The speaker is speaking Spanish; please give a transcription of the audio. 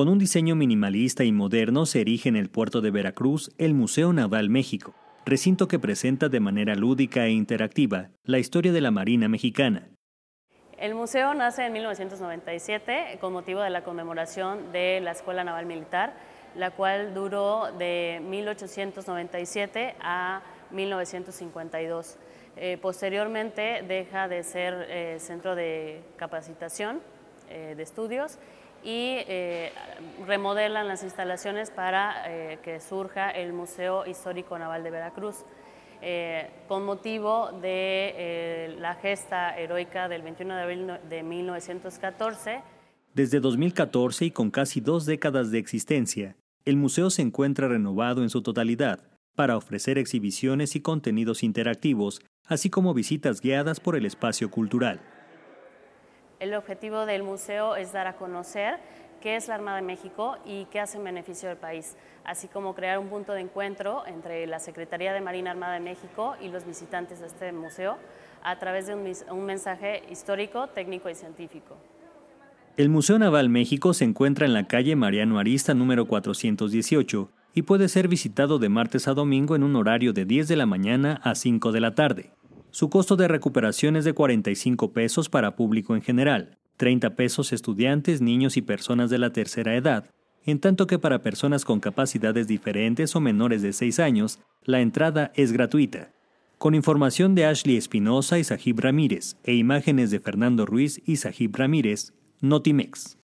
Con un diseño minimalista y moderno se erige en el puerto de Veracruz el Museo Naval México, recinto que presenta de manera lúdica e interactiva la historia de la Marina Mexicana. El museo nace en 1997 con motivo de la conmemoración de la Escuela Naval Militar, la cual duró de 1897 a 1952. Eh, posteriormente deja de ser eh, centro de capacitación eh, de estudios y eh, remodelan las instalaciones para eh, que surja el Museo Histórico Naval de Veracruz. Eh, con motivo de la gesta heroica del 21 de abril de 1914. Desde 2014 y con casi dos décadas de existencia, el museo se encuentra renovado en su totalidad para ofrecer exhibiciones y contenidos interactivos, así como visitas guiadas por el espacio cultural. El objetivo del museo es dar a conocer qué es la Armada de México y qué hace en beneficio del país, así como crear un punto de encuentro entre la Secretaría de Marina Armada de México y los visitantes de este museo a través de un, mensaje histórico, técnico y científico. El Museo Naval México se encuentra en la calle Mariano Arista número 418 y puede ser visitado de martes a domingo en un horario de 10 de la mañana a 5 de la tarde. Su costo de recuperación es de 45 pesos para público en general, 30 pesos estudiantes, niños y personas de la tercera edad, en tanto que para personas con capacidades diferentes o menores de 6 años, la entrada es gratuita. Con información de Ashley Espinosa y Sajib Ramírez e imágenes de Fernando Ruiz y Sajib Ramírez, Notimex.